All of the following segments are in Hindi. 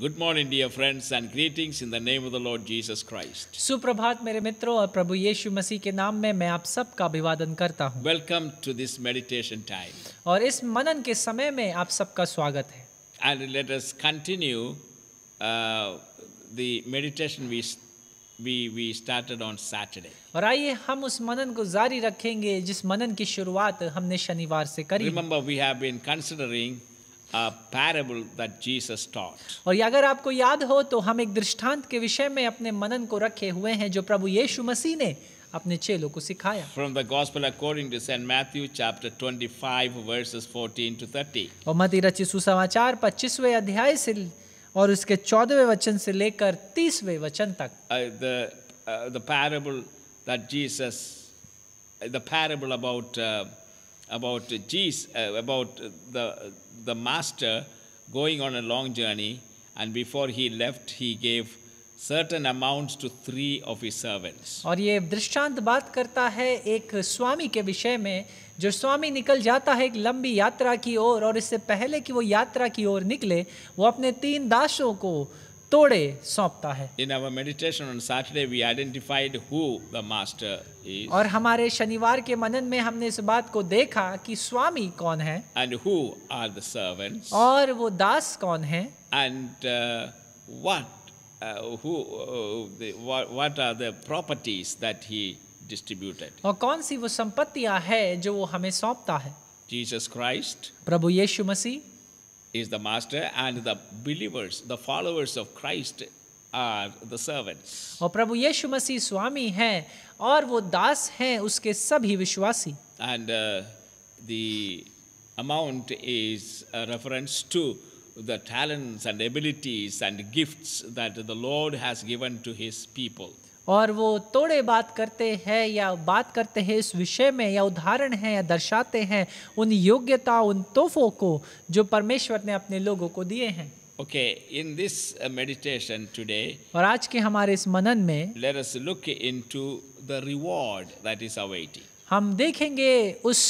Good morning dear friends and greetings in the name of the lord Jesus Christ सुप्रभात मेरे मित्रों और प्रभु यीशु मसीह के नाम में मैं आप सब का अभिवादन करता हूं welcome to this meditation time और इस मनन के समय में आप सब का स्वागत है and let us continue the meditation we we we started on saturday और आइए हम उस मनन को जारी रखेंगे जिस मनन की शुरुआत हमने शनिवार से करी remember we have been considering parable that Jesus taught. और अगर आपको याद हो तो हम एक दृष्टांत के विषय में अपने मनन को रखे हुए हैं जो प्रभु यीशु मसीह ने अपने चेलों को सिखाया From the Gospel according to Saint Matthew chapter 25 verses 14 to 30. और मती रचित सुसमाचार 25वें अध्याय से और उसके 14वें वचन से लेकर 30वें वचन तक uh, the uh, the parable that Jesus the parable about uh, about Jesus, uh, about the, the master going on a long journey, and before he left, he gave certain amounts to three of his servants. और ये दृष्टांत बात करता है एक स्वामी के विषय में जो स्वामी निकल जाता है एक लंबी यात्रा की ओर और, और इससे पहले कि वो यात्रा की ओर निकले वो अपने तीन दासों को तोड़े सौंपता है in our meditation on Saturday we identified who the master is और हमारे शनिवार के मनन में हमने इस बात को देखा कि स्वामी कौन है and who are the servants और वो दास कौन है and what who what are the properties that he distributed और कौन सी वो संपत्तियां है जो वो हमें सौंपता है जीसस क्राइस्ट प्रभु Yeshu Masih is the master, and the believers, the followers of Christ, are the servants. और प्रभु यीशु मसीह स्वामी हैं और वो दास हैं उसके सभी विश्वासी. And uh, the amount is a reference to the talents and abilities and gifts that the Lord has given to his people. और वो थोड़े बात करते हैं या बात करते हैं इस विषय में या उदाहरण हैं या दर्शाते हैं उन योग्यता उन तोहफों को जो परमेश्वर ने अपने लोगों को दिए हैं okay in this meditation today और आज के हमारे इस मनन में let us look into the reward that is awaiting हम देखेंगे उस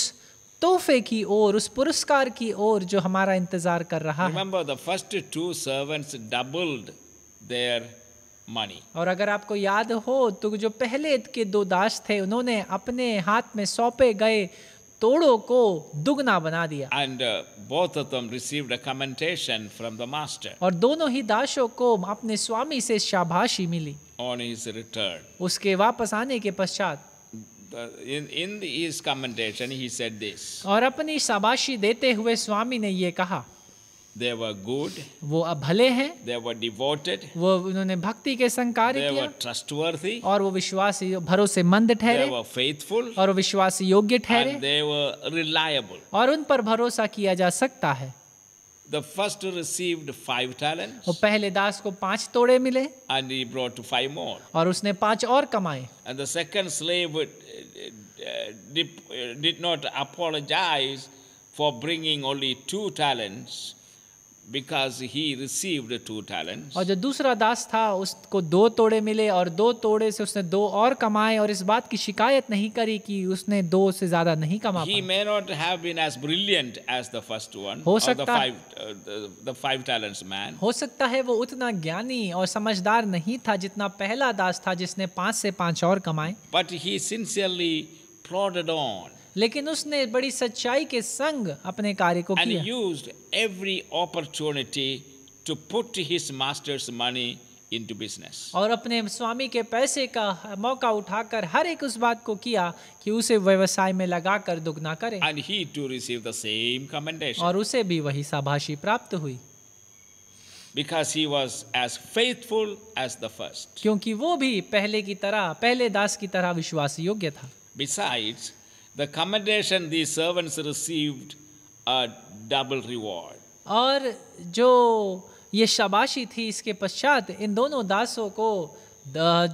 तोहफे की ओर उस पुरस्कार की ओर जो हमारा इंतजार कर रहा है remember the first two servants doubled their money और अगर आपको याद हो तो जो पहले के दो दास थे उन्होंने अपने हाथ में सौंपे गए तोड़ों को दुगना बना दिया and both of them received a commendation from the master और दोनों ही दासों को अपने स्वामी से शाबाशी मिली ऑन हिज रिटर्न उसके वापस आने के पश्चात in in his commendation he said this और अपनी शाबाशी देते हुए स्वामी ने यह कहा They were good. वो अब भले हैं They were devoted. वो उन्होंने भक्ति के संग कार्य They were trustworthy. और वो विश्वास भरोसेमंद ठहरे They were faithful. और वो विश्वास योग्य ठहरे And they were reliable. और उन पर भरोसा किया जा सकता है The first received five talents. वो पहले दास को पांच तोड़े मिले And he brought five more. और उसने पांच और कमाए And the second slave did, did not apologize for bringing only two talents. because he received two talents और जो दूसरा दास था उसको दो तोड़े मिले और दो तोड़े से उसने दो और कमाए और इस बात की शिकायत नहीं करी कि उसने दो से ज्यादा नहीं कमा he may not have been as brilliant as the first one हो सकता the five, uh, the, the five talents man हो सकता है वो उतना ज्ञानी और समझदार नहीं था जितना पहला दास था जिसने पांच से पांच और कमाए but he sincerely prodded on लेकिन उसने बड़ी सच्चाई के संग अपने कार्य को किया used every opportunity to put his master's money into business और अपने स्वामी के पैसे का मौका उठाकर हर एक उस बात को किया कि उसे व्यवसाय में लगाकर दुगना करे and he to receive the same commendation और उसे भी वही शाबाशी प्राप्त हुई because he was as faithful as the first क्योंकि वो भी पहले की तरह पहले दास की तरह विश्वास योग्य था besides The commendation these servants received a double reward. और जो ये शाबाशी थी इसके पश्चात इन दोनों दासों को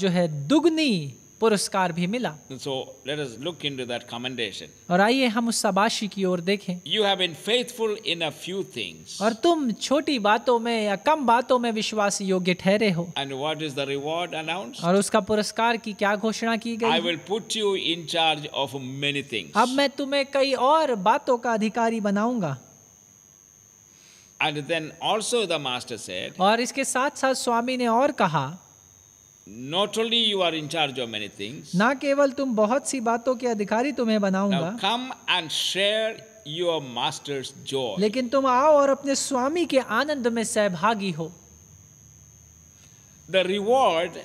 जो है दुगनी पुरस्कार भी मिला so, let us look into that commendation. और आइए हम उस शाबाशी की ओर देखें you have been faithful in a few things और तुम छोटी बातों में या कम बातों में विश्वास योग्य ठहरे हो and what is the reward announce और उसका पुरस्कार की क्या घोषणा की गई I will put you in charge of many things अब मैं तुम्हें कई और बातों का अधिकारी बनाऊंगा And then also the master said, और इसके साथ साथ स्वामी ने और कहा Not only you are in charge of many things. na keval tum bahut si baaton ke adhikari tumhe banaunga Now come and share your master's joy. lekin tum aao aur apne swami ke Anand mein sahbhagi ho The reward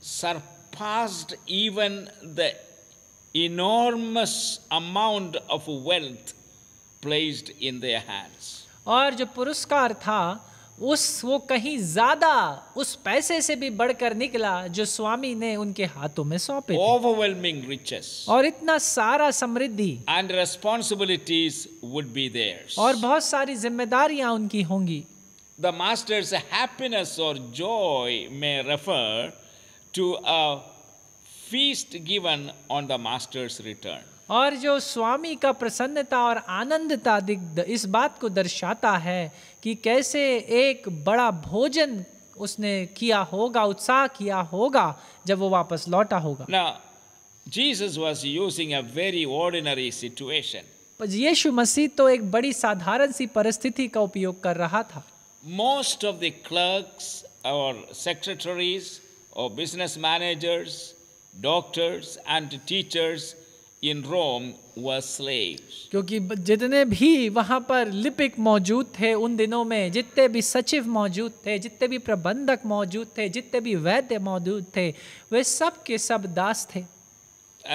surpassed even the enormous amount of wealth placed in their hands. aur jo puraskar tha उस वो कहीं ज़्यादा उस पैसे से भी बढ़कर निकला जो स्वामी ने उनके हाथों में सौंपे ओवरवेलमिंग रिचेस और इतना सारा समृद्धि and responsibilities would be there और बहुत सारी जिम्मेदारियां उनकी होंगी द मास्टर्स हैप्पीनेस और जॉय में refer to a feast given on the master's return और जो स्वामी का प्रसन्नता और आनंदता दिख इस बात को दर्शाता है कि कैसे एक बड़ा भोजन उसने किया होगा उत्साह किया होगा जब वो वापस लौटा होगा Now, Jesus was using a very ordinary situation. यीशु मसीह तो एक बड़ी साधारण सी परिस्थिति का उपयोग कर रहा था मोस्ट ऑफ द क्लर्क्स और सेक्रेटरीज और business managers doctors and teachers in Rome were slaves. क्योंकि जितने भी वहाँ पर लिपिक मौजूद थे उन दिनों में जितने भी सचिव मौजूद थे जितने भी प्रबंधक मौजूद थे जितने भी वैद्य मौजूद थे वे सब के सब दास थे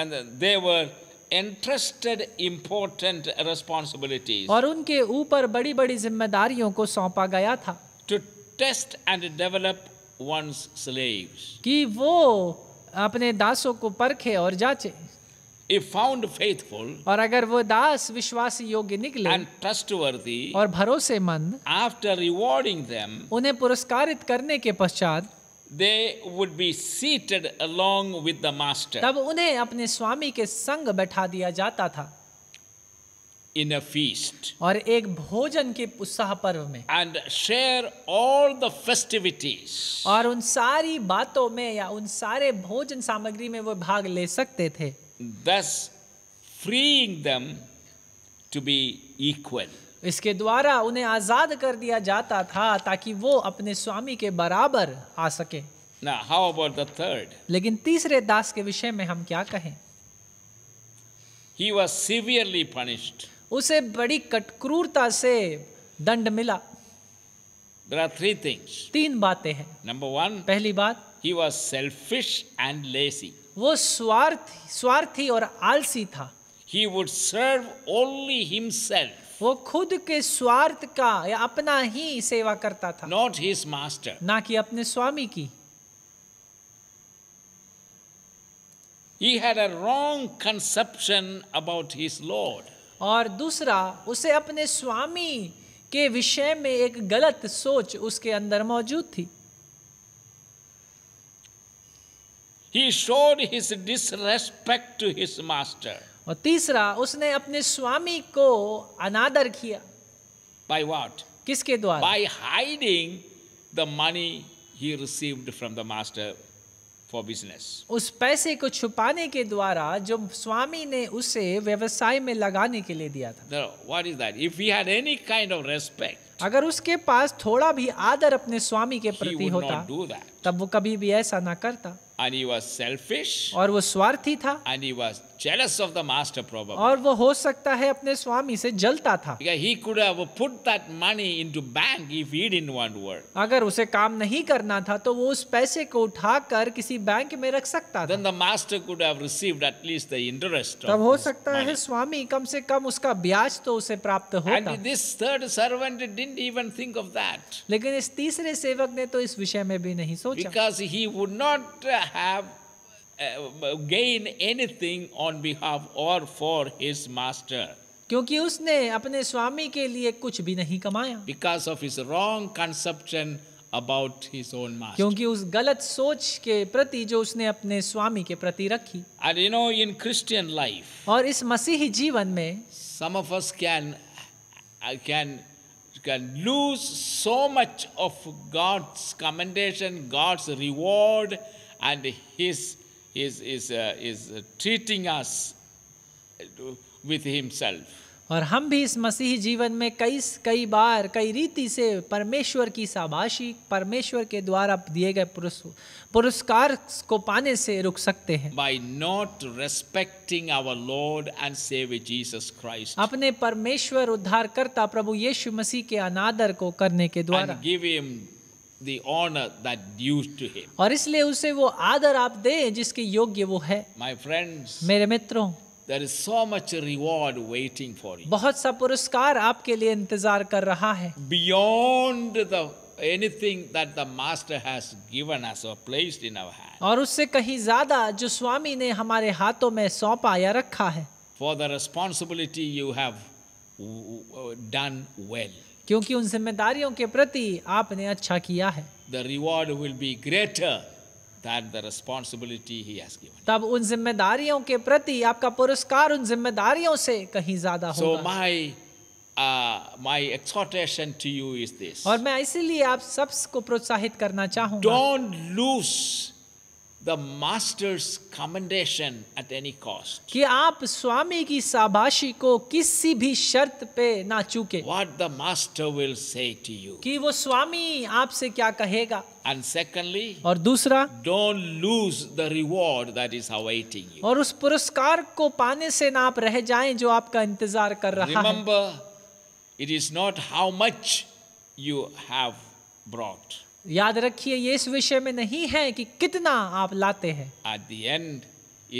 And they were entrusted important responsibilities. और उनके ऊपर बड़ी बड़ी जिम्मेदारियों को सौंपा गया था To test and develop one's slaves. कि वो अपने दासों को परखे और जांचे if found faithful और अगर वो दास विश्वास योग्य निकले and trustworthy और भरोसेमंद after rewarding them उन्हें पुरस्कारित करने के पश्चात they would be seated along with the master तब उन्हें अपने स्वामी के संग बैठा दिया जाता था in a feast और एक भोजन के उत्साह पर्व में and share all the festivities और उन सारी बातों में या उन सारे भोजन सामग्री में वो भाग ले सकते थे thus freeing them to be equal. इसके द्वारा उन्हें आजाद कर दिया जाता था ताकि वो अपने स्वामी के बराबर आ सके Now, how about the third? लेकिन तीसरे दास के विषय में हम क्या कहें He was severely punished. उसे बड़ी कटक्रूरता से दंड मिला There are three things. तीन बातें हैं नंबर वन पहली बात He was selfish and lazy. वो स्वार्थ स्वार्थी और आलसी था he would serve only himself. वो खुद के स्वार्थ का या अपना ही सेवा करता था नॉट हिज मास्टर ना कि अपने स्वामी की He had a wrong conception about his Lord. और दूसरा उसे अपने स्वामी के विषय में एक गलत सोच उसके अंदर मौजूद थी He showed his disrespect to his master. और तीसरा उसने अपने स्वामी को अनादर किया By what? किसके द्वारा By hiding the money he received from the master for business. उस पैसे को छुपाने के द्वारा जो स्वामी ने उसे व्यवसाय में लगाने के लिए दिया था. what is that? If he had any kind of respect अगर उसके पास थोड़ा भी आदर अपने स्वामी के प्रति होता तब वो कभी भी ऐसा ना करता and he was selfish और वो स्वार्थी था and he was jealous of the master probably और वो हो सकता है अपने स्वामी से जलता था because he could have put that money into bank if he didn't want work अगर उसे काम नहीं करना था तो वो उस पैसे को उठाकर किसी बैंक में रख सकता था. then the master could have received at least the interest तब हो सकता money. है स्वामी कम से कम उसका ब्याज तो उसे प्राप्त होता and this third servant didn't didn't even think of that. लेकिन इस तीसरे सेवक ने तो इस विषय में भी नहीं सोचा. Because he would not have gain anything on behalf or for his master. क्योंकि उसने अपने स्वामी के लिए कुछ भी नहीं कमाया. Because of his wrong conception about his own master. क्योंकि उस गलत सोच के प्रति जो उसने अपने स्वामी के प्रति रखी. And you know in Christian life. और इस मसीही जीवन में. Some of us can can can lose so much of God's commendation, God's reward, and His, his, his, uh, his treating us with Himself. और हम भी इस मसीही जीवन में कई कई बार कई रीति से परमेश्वर की शाबाशी परमेश्वर के द्वारा दिए गए पुरस्कार को पाने से रुक सकते हैं by not respecting our lord and saviour Jesus Christ अपने परमेश्वर उद्धारकर्ता प्रभु यीशु मसीह के अनादर को करने के द्वारा give the honor that due to him और इसलिए उसे वो आदर आप दें जिसके योग्य वो है my friends मेरे मित्रों there is so much reward waiting for you बहुत सा पुरस्कार आपके लिए इंतजार कर रहा है beyond the anything that the master has given us or placed in our hand और उससे कहीं ज्यादा जो स्वामी ने हमारे हाथों में सौंपा या रखा है for the responsibility you have done well क्योंकि उन जिम्मेदारियों के प्रति आपने अच्छा किया है the reward will be greater that the responsibility he has given. tab un zimmedariyon ke prati aapka puraskar un zimmedariyon se kahin zyada hoga So my uh, my exhortation to you is this. और मैं इसीलिए आप सब को प्रोत्साहित करना चाहूंगा. Don't lose the master's commendation at any cost. ki aap swami ki sabashi ko kisi bhi shart pe na chuke What the master will say to you. ki wo swami aap se kya kahega And secondly, aur dusra don't lose the reward that is awaiting you. aur us puraskar ko पाने se na aap reh jaye jo aapka intezar kar raha hai Remember, it is not how much you have brought. याद रखिए ये इस विषय में नहीं है कि कितना आप लाते हैं at the end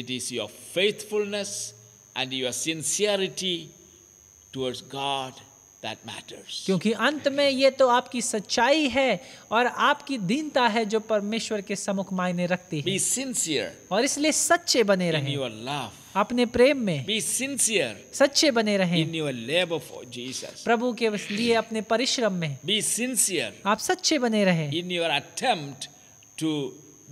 it is your faithfulness and your sincerity towards God that matters क्योंकि अंत में ये तो आपकी सच्चाई है और आपकी दीनता है जो परमेश्वर के समुख मायने रखती है बी सिंसियर और इसलिए सच्चे बने रहें योर लव अपने प्रेम में बी सिंसियर सच्चे बने रहे in your labour for Jesus प्रभु के लिए अपने परिश्रम में बी सिंसियर आप सच्चे बने रहे in your attempt to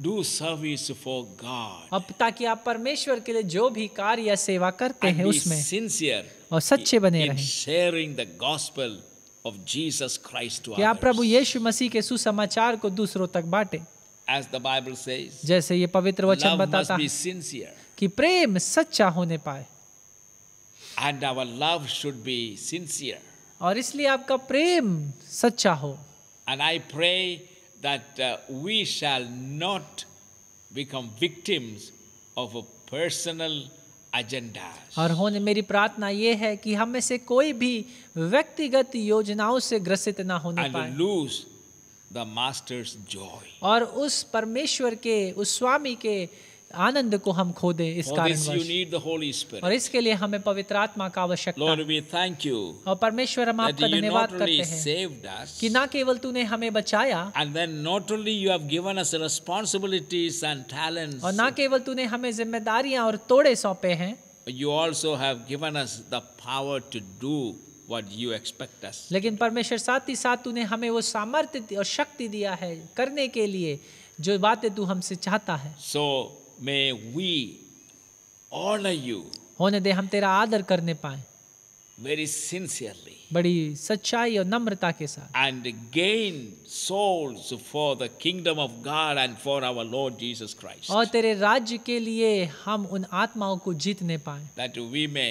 do service for God अब ताकि आप परमेश्वर के लिए जो भी कार्य या सेवा करते हैं उसमें सिंसियर और सच्चे बने रहें sharing the gospel of Jesus Christ to आप प्रभु यीशु मसीह के सुसमाचार को दूसरों तक बांटे As the Bible says, जैसे ये पवित्र वचन बताता है कि प्रेम सच्चा होने पाए and our love should be sincere और इसलिए आपका प्रेम सच्चा हो and I pray that we shall not become victims of a personal agenda और होने मेरी प्रार्थना यह है कि हम में से कोई भी व्यक्तिगत योजनाओं से ग्रसित ना होने पाए लूज द मास्टर्स जॉय और उस परमेश्वर के उस स्वामी के आनंद को हम खो दें इस कारण और इसके लिए हमें पवित्र आत्मा का आवश्यकता और परमेश्वर हम आपका धन्यवाद करते हैं कि ना केवल तूने हमें बचाया और ना केवल तूने हमें जिम्मेदारियां और तोड़े सौंपे हैं You also have given us the power to do what you expect us. लेकिन परमेश्वर साथ ही साथ तूने हमें वो सामर्थ्य और शक्ति दिया है करने के लिए जो बातें तू हमसे चाहता है. So So may we honour you होने दे हम तेरा आदर करने पाए वेरी सिंसियरली बड़ी सच्चाई और नम्रता के साथ and gain souls for the kingdom of God and for our lord Jesus Christ और तेरे राज्य के लिए हम उन आत्माओं को जीतने पाए that we may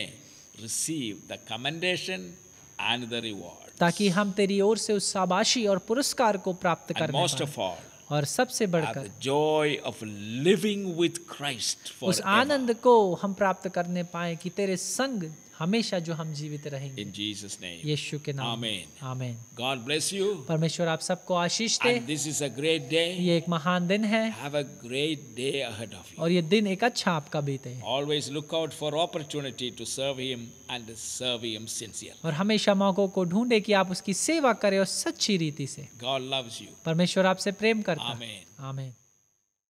receive the commendation and the reward ताकि हम तेरी ओर से उस शाबाशी और पुरस्कार को प्राप्त करें मोस्ट ऑफ ऑल और सबसे बढ़कर joy of living with Christ उस आनंद को हम प्राप्त करने पाए कि तेरे संग हमेशा जो हम जीवित रहेंगे इन जीसस नेम यीशु के नाम amen amen God bless you परमेश्वर आप सबको आशीष दे this is a great day ये एक महान दिन है have a great day ahead of you और ये दिन एक अच्छा आपका बीते always look out for opportunity to serve him and serve him sincere और हमेशा मौकों को ढूंढे कि आप उसकी सेवा करें और सच्ची रीति से गॉड लव्स यू परमेश्वर आपसे प्रेम करता है आमेन आमेन